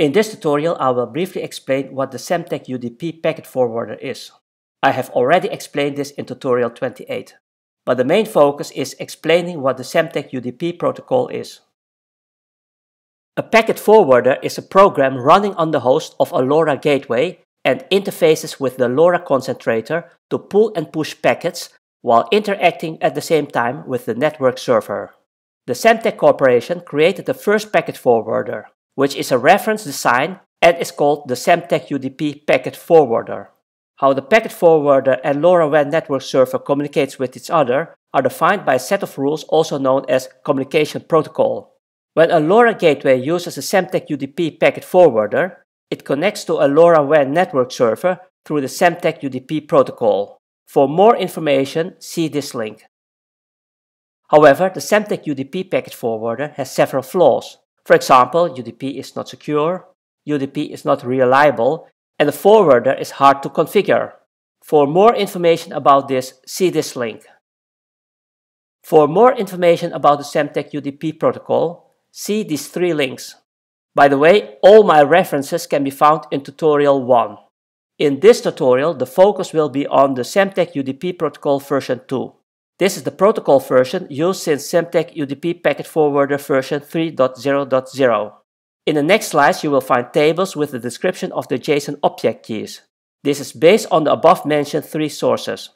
In this tutorial, I will briefly explain what the Semtech UDP packet forwarder is. I have already explained this in tutorial 28, but the main focus is explaining what the Semtech UDP protocol is. A packet forwarder is a program running on the host of a LoRa gateway and interfaces with the LoRa concentrator to pull and push packets while interacting at the same time with the network server. The Semtech Corporation created the first packet forwarder, which is a reference design and is called the Semtech UDP packet forwarder. How the packet forwarder and LoRaWAN network server communicates with each other are defined by a set of rules also known as communication protocol. When a LoRa gateway uses a Semtech UDP packet forwarder, it connects to a LoRaWAN network server through the Semtech UDP protocol. For more information, see this link. However, the Semtech UDP packet forwarder has several flaws. For example, UDP is not secure, UDP is not reliable, and the forwarder is hard to configure. For more information about this, see this link. For more information about the Semtech UDP protocol, see these three links. By the way, all my references can be found in tutorial 1. In this tutorial, the focus will be on the Semtech UDP protocol version 2. This is the protocol version used since Semtech UDP Packet Forwarder version 3.0.0. In the next slides, you will find tables with the description of the JSON object keys. This is based on the above-mentioned three sources.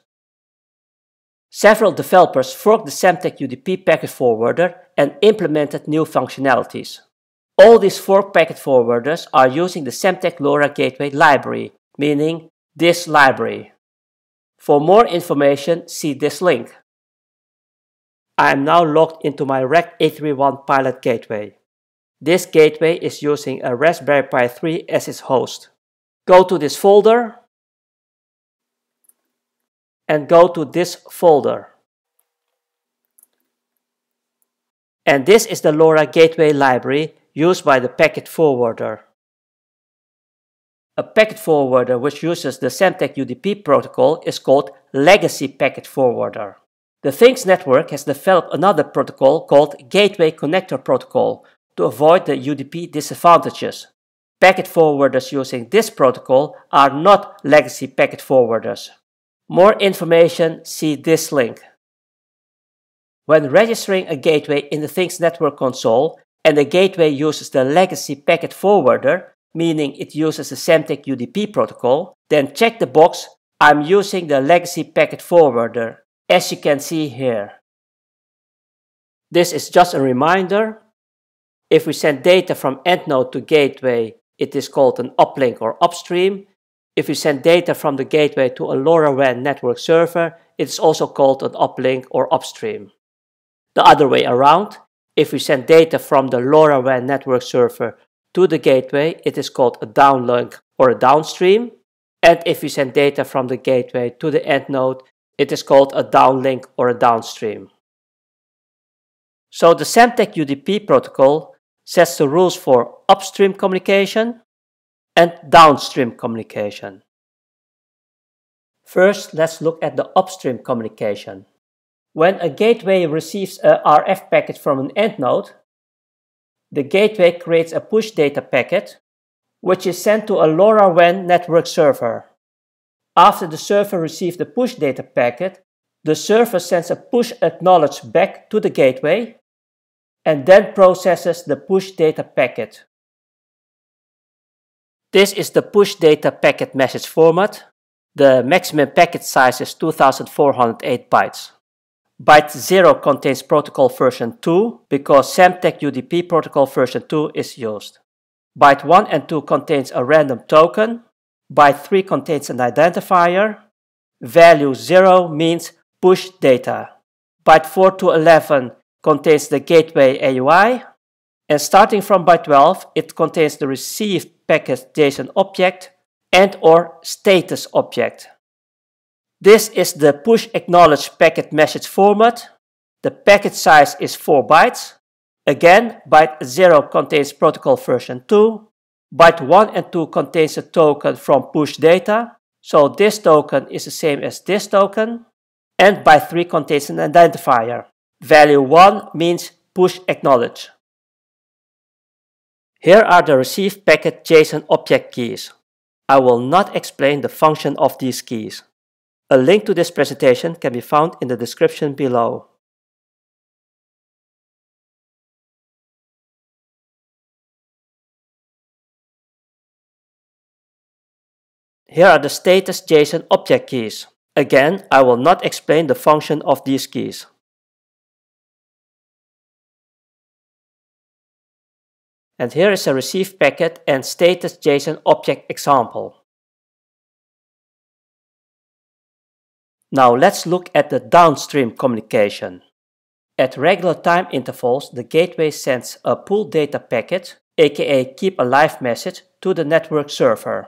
Several developers forked the Semtech UDP Packet Forwarder and implemented new functionalities. All these fork packet forwarders are using the Semtech LoRa Gateway library, meaning this library. For more information, see this link. I am now logged into my REC 31 Pilot Gateway. This gateway is using a Raspberry Pi 3 as its host. Go to this folder and go to this folder. And this is the LoRa gateway library used by the packet forwarder. A packet forwarder which uses the Semtech UDP protocol is called legacy packet forwarder. The Things network has developed another protocol called Gateway Connector Protocol to avoid the UDP disadvantages. Packet forwarders using this protocol are not legacy packet forwarders. More information, see this link. When registering a gateway in the Things network console and the gateway uses the legacy packet forwarder, meaning it uses the tcp UDP protocol, then check the box I'm using the legacy packet forwarder as you can see here. This is just a reminder. If we send data from EndNote to gateway, it is called an uplink or upstream. If we send data from the gateway to a LoRaWAN network server, it is also called an uplink or upstream. The other way around, if we send data from the LoRaWAN network server to the gateway, it is called a downlink or a downstream. And if we send data from the gateway to the end node, it is called a downlink or a downstream. So the Semtech UDP protocol sets the rules for upstream communication and downstream communication. First, let's look at the upstream communication. When a gateway receives a RF packet from an end node, the gateway creates a push data packet, which is sent to a LoRaWAN network server. After the server receives the push data packet, the server sends a push acknowledge back to the gateway and then processes the push data packet. This is the push data packet message format. The maximum packet size is 2408 bytes. Byte 0 contains protocol version 2 because Semtech UDP protocol version 2 is used. Byte 1 and 2 contains a random token by 3 contains an identifier. Value 0 means push data. Byte 4 to 11 contains the gateway AUI. And starting from byte 12, it contains the received packet JSON object and or status object. This is the push acknowledge packet message format. The packet size is 4 bytes. Again, byte 0 contains protocol version 2. Byte 1 and 2 contains a token from push data, so this token is the same as this token. And byte 3 contains an identifier. Value 1 means push acknowledge. Here are the receive packet JSON object keys. I will not explain the function of these keys. A link to this presentation can be found in the description below. Here are the status JSON object keys. Again, I will not explain the function of these keys. And here is a receive packet and status JSON object example. Now let's look at the downstream communication. At regular time intervals, the gateway sends a pull data packet, aka keep alive message, to the network server.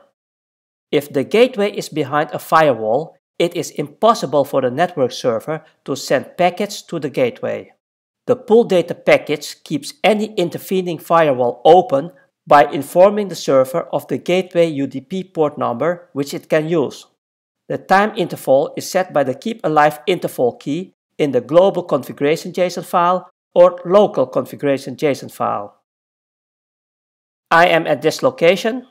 If the gateway is behind a firewall, it is impossible for the network server to send packets to the gateway. The pool data package keeps any intervening firewall open by informing the server of the gateway UDP port number which it can use. The time interval is set by the keep alive interval key in the global configuration JSON file or local configuration JSON file. I am at this location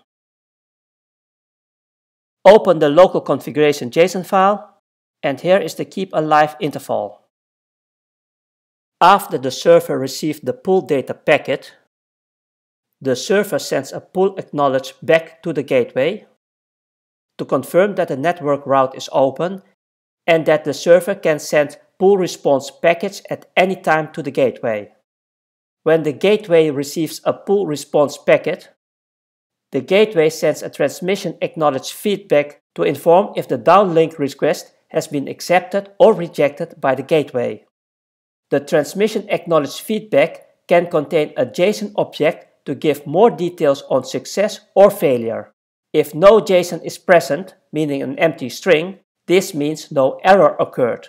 Open the local configuration JSON file, and here is the keep alive interval. After the server receives the pull data packet, the server sends a pull acknowledge back to the gateway to confirm that the network route is open and that the server can send pull response packets at any time to the gateway. When the gateway receives a pull response packet, the gateway sends a transmission acknowledge feedback to inform if the downlink request has been accepted or rejected by the gateway. The transmission acknowledge feedback can contain a JSON object to give more details on success or failure. If no JSON is present, meaning an empty string, this means no error occurred.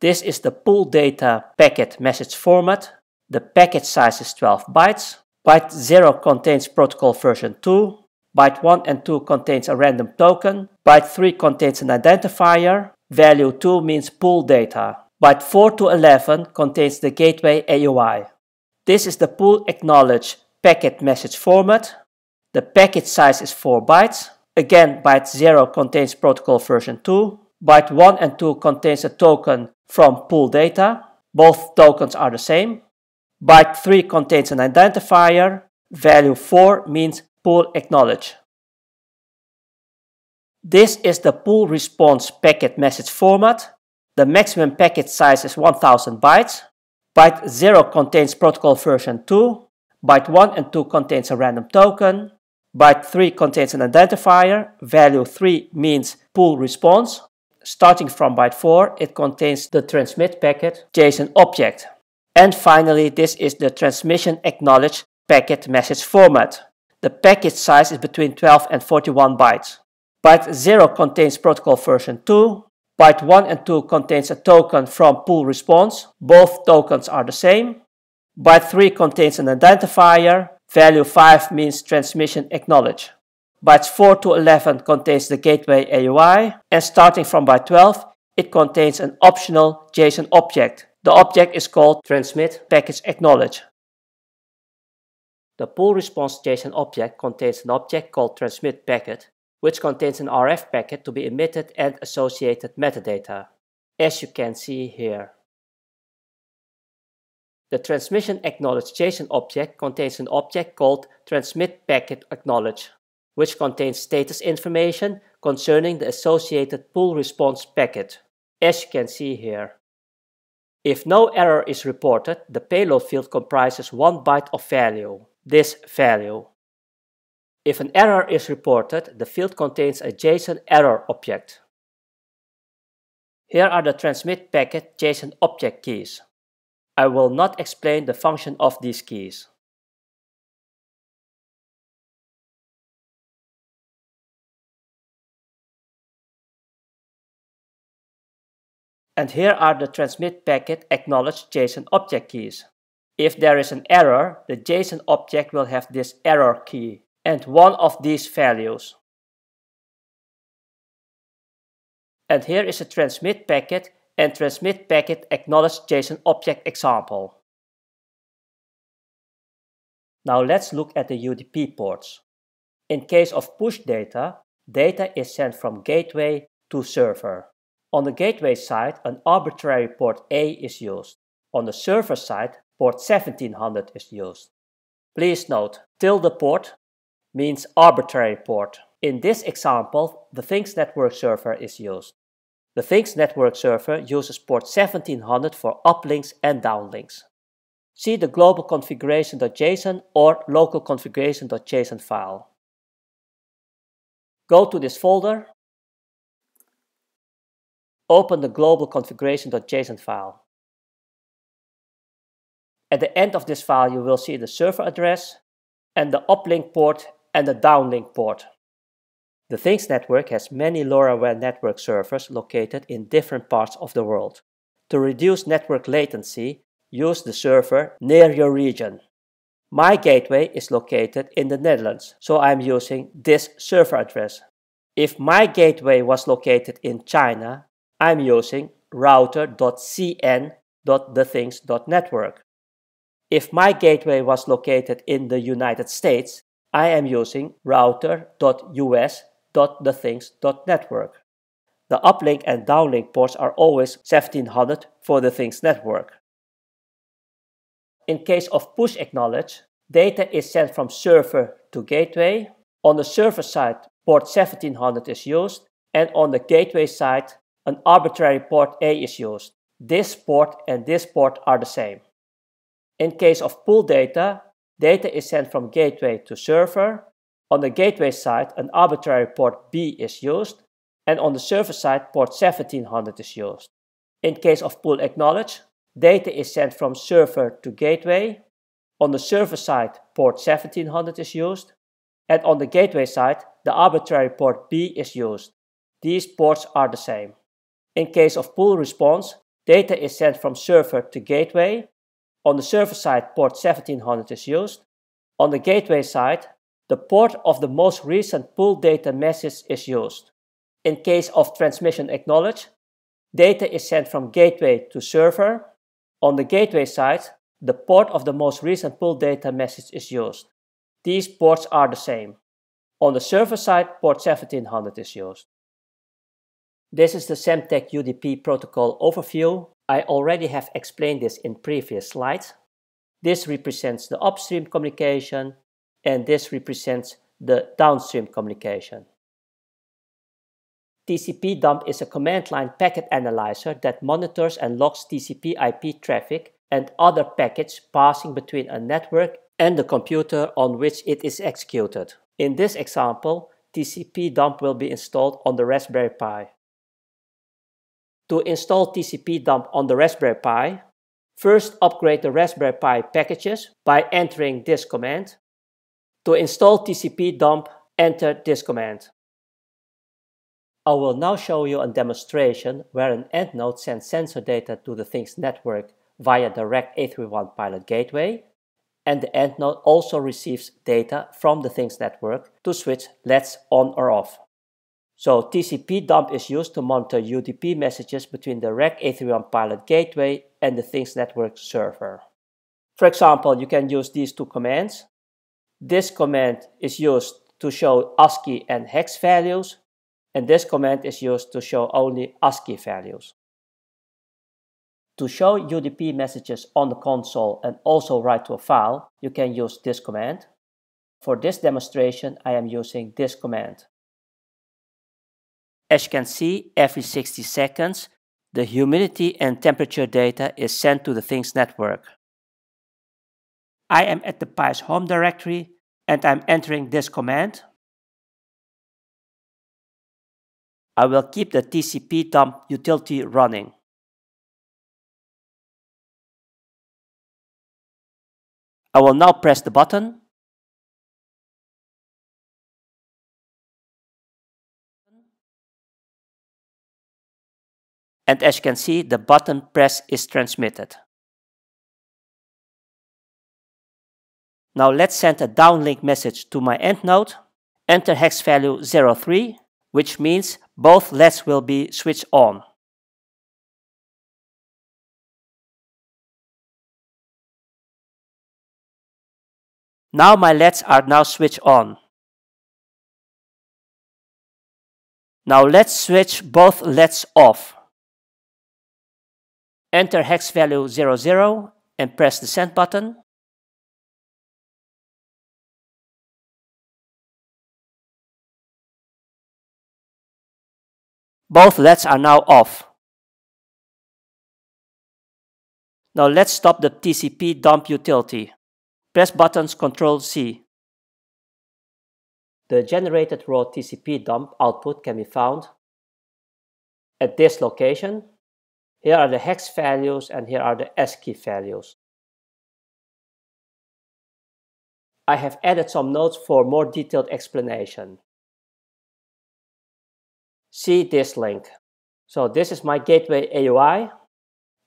This is the pull data packet message format. The packet size is 12 bytes. Byte 0 contains protocol version 2, byte 1 and 2 contains a random token, byte 3 contains an identifier, value 2 means pool data, byte 4 to 11 contains the gateway AUI. This is the pool acknowledge packet message format. The packet size is 4 bytes. Again, byte 0 contains protocol version 2, byte 1 and 2 contains a token from pool data. Both tokens are the same. Byte 3 contains an identifier, value 4 means pool acknowledge. This is the pool response packet message format. The maximum packet size is 1000 bytes. Byte 0 contains protocol version 2. Byte 1 and 2 contains a random token. Byte 3 contains an identifier. Value 3 means pool response. Starting from byte 4, it contains the transmit packet JSON object. And finally, this is the transmission acknowledged packet message format. The packet size is between 12 and 41 bytes. Byte 0 contains protocol version 2. Byte 1 and 2 contains a token from pool response. Both tokens are the same. Byte 3 contains an identifier. Value 5 means transmission acknowledge. Bytes 4 to 11 contains the gateway AUI. And starting from byte 12, it contains an optional JSON object the object is called transmit package acknowledge. The pull response JSON object contains an object called transmit packet, which contains an RF packet to be emitted and associated metadata, as you can see here. The transmission acknowledge JSON object contains an object called transmit packet acknowledge, which contains status information concerning the associated pull response packet, as you can see here. If no error is reported, the payload field comprises one byte of value, this value. If an error is reported, the field contains a JSON error object. Here are the transmit packet JSON object keys. I will not explain the function of these keys. And here are the transmit packet acknowledge JSON object keys. If there is an error, the JSON object will have this error key and one of these values. And here is a transmit packet and transmit packet acknowledge JSON object example. Now let's look at the UDP ports. In case of push data, data is sent from gateway to server. On the gateway side, an arbitrary port A is used. On the server side, port 1700 is used. Please note, tilde port means arbitrary port. In this example, the Things network server is used. The Things network server uses port 1700 for uplinks and downlinks. See the global configuration.json or local configuration.json file. Go to this folder open the global configuration.json file. At the end of this file, you will see the server address and the uplink port and the downlink port. The Things network has many LoRaWAN network servers located in different parts of the world. To reduce network latency, use the server near your region. My gateway is located in the Netherlands, so I'm using this server address. If my gateway was located in China, I'm using router.cn.thethings.network. If my gateway was located in the United States, I am using router.us.thethings.network. The uplink and downlink ports are always 1700 for the Things network. In case of push acknowledge, data is sent from server to gateway. On the server side, port 1700 is used, and on the gateway side, an arbitrary port A is used. This port and this port are the same. In case of pool data, data is sent from gateway to server. On the gateway side, an arbitrary port B is used, and on the server side, port 1700 is used. In case of pool acknowledge, data is sent from server to gateway. On the server side, port 1700 is used, and on the gateway side, the arbitrary port B is used. These ports are the same. In case of pull response, data is sent from server to gateway. On the server side, port 1700 is used. On the gateway side, the port of the most recent pull data message is used. In case of transmission acknowledge, data is sent from gateway to server. On the gateway side, the port of the most recent pull data message is used. These ports are the same. On the server side, port 1700 is used. This is the Semtech UDP protocol overview. I already have explained this in previous slides. This represents the upstream communication and this represents the downstream communication. TCP dump is a command line packet analyzer that monitors and logs TCP IP traffic and other packets passing between a network and the computer on which it is executed. In this example, TCP dump will be installed on the Raspberry Pi. To install TCP dump on the Raspberry Pi, first upgrade the Raspberry Pi packages by entering this command. To install TCP dump, enter this command. I will now show you a demonstration where an end node sends sensor data to the Things network via direct A31 pilot gateway, and the end node also receives data from the Things network to switch LEDs on or off. So TCP dump is used to monitor UDP messages between the REC Ethereum Pilot Gateway and the Things Network server. For example, you can use these two commands. This command is used to show ASCII and hex values, and this command is used to show only ASCII values. To show UDP messages on the console and also write to a file, you can use this command. For this demonstration, I am using this command. As you can see, every 60 seconds, the humidity and temperature data is sent to the Things network. I am at the PI's home directory and I'm entering this command. I will keep the TCP dump utility running. I will now press the button and as you can see, the button press is transmitted. Now let's send a downlink message to my end node, enter hex value 03, which means both LEDs will be switched on. Now my LEDs are now switched on. Now let's switch both LEDs off enter hex value 00 and press the send button. Both LEDs are now off. Now let's stop the TCP dump utility. Press buttons Ctrl C. The generated raw TCP dump output can be found at this location here are the hex values and here are the ASCII values. I have added some notes for more detailed explanation. See this link. So this is my gateway AUI,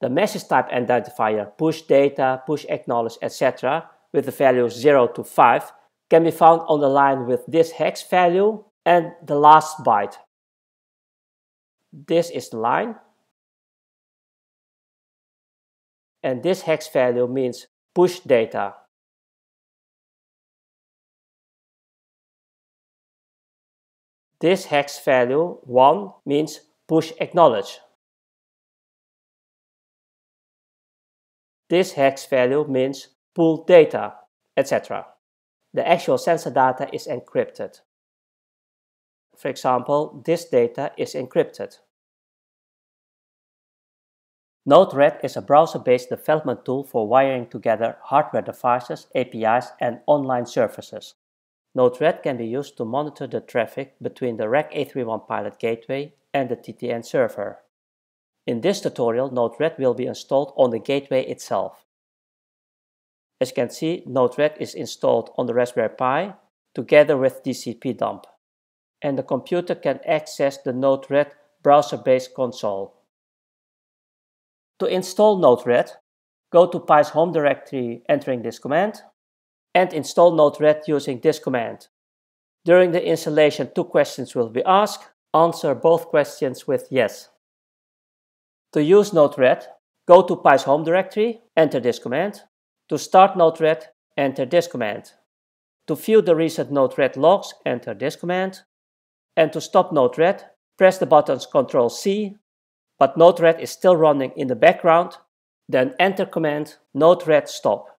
the message type identifier, push data, push acknowledge, etc. with the values 0 to 5 can be found on the line with this hex value and the last byte. This is the line. and this hex value means push data. This hex value 1 means push acknowledge. This hex value means pull data, etc. The actual sensor data is encrypted. For example, this data is encrypted. Node-RED is a browser-based development tool for wiring together hardware devices, APIs, and online services. Node-RED can be used to monitor the traffic between the REC A31 Pilot Gateway and the TTN server. In this tutorial, Node-RED will be installed on the gateway itself. As you can see, Node-RED is installed on the Raspberry Pi together with DCP dump. And the computer can access the Node-RED browser-based console to install Node-RED, go to Pi's home directory entering this command and install Node-RED using this command. During the installation, two questions will be asked. Answer both questions with yes. To use Node-RED, go to Pi's home directory, enter this command. To start Node-RED, enter this command. To view the recent Node-RED logs, enter this command. And to stop Node-RED, press the buttons Ctrl-C but Node-RED is still running in the background, then enter command Node-RED stop.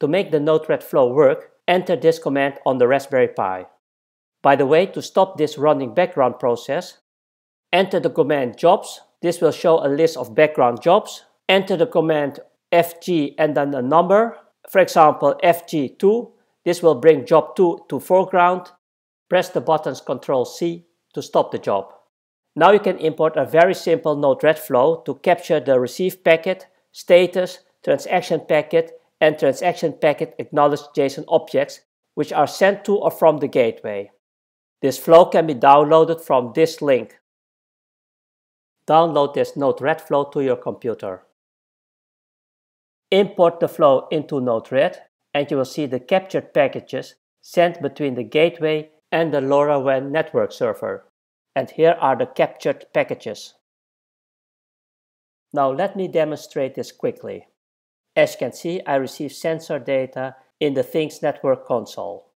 To make the Node-RED flow work, enter this command on the Raspberry Pi. By the way, to stop this running background process, enter the command jobs. This will show a list of background jobs. Enter the command fg and then a number, for example fg2. This will bring job 2 to foreground. Press the buttons Ctrl C to stop the job. Now you can import a very simple Node-RED flow to capture the receive packet, status, transaction packet, and transaction packet acknowledged JSON objects, which are sent to or from the gateway. This flow can be downloaded from this link. Download this Node-RED flow to your computer. Import the flow into Node-RED and you will see the captured packages sent between the gateway and the LoRaWAN network server. And here are the captured packages. Now let me demonstrate this quickly. As you can see, I receive sensor data in the Things Network console.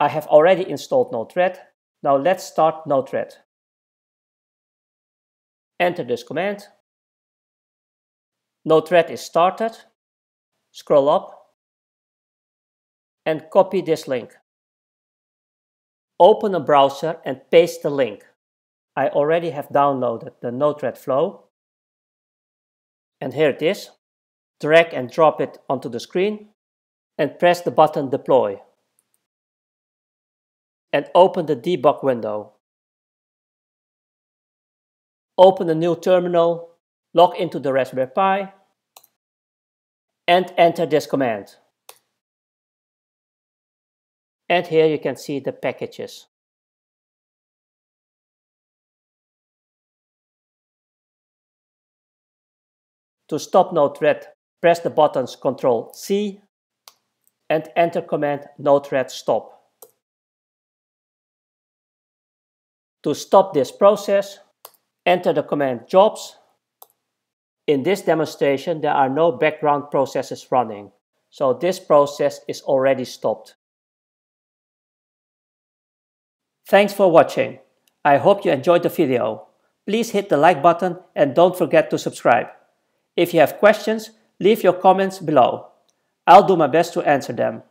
I have already installed Node-RED. Now let's start Node-RED. Enter this command. Node-RED is started. Scroll up and copy this link open a browser and paste the link. I already have downloaded the Node-RED flow. And here it is. Drag and drop it onto the screen and press the button deploy. And open the debug window. Open a new terminal, log into the Raspberry Pi and enter this command. And here you can see the packages. To stop node thread, press the buttons Ctrl C and enter command node thread stop. To stop this process, enter the command jobs. In this demonstration, there are no background processes running, so this process is already stopped. Thanks for watching. I hope you enjoyed the video. Please hit the like button and don't forget to subscribe. If you have questions, leave your comments below. I'll do my best to answer them.